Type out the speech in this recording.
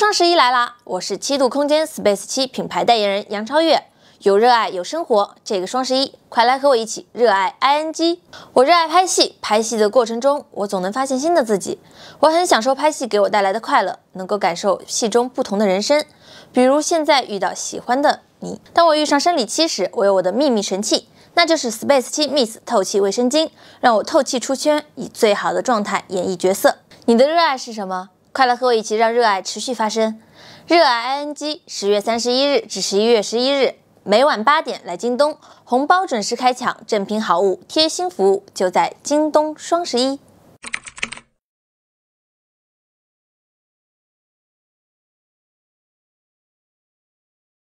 双十一来啦！我是七度空间 Space 七品牌代言人杨超越，有热爱有生活。这个双十一，快来和我一起热爱 I N G！我热爱拍戏，拍戏的过程中，我总能发现新的自己。我很享受拍戏给我带来的快乐，能够感受戏中不同的人生。比如现在遇到喜欢的你。当我遇上生理期时，我有我的秘密神器，那就是 Space 七 Miss 透气卫生巾，让我透气出圈，以最好的状态演绎角色。你的热爱是什么？快来和我一起，让热爱持续发生！热爱 ING，十月三十一日至十一月十一日，每晚八点来京东，红包准时开抢，正品好物，贴心服务，就在京东双十一。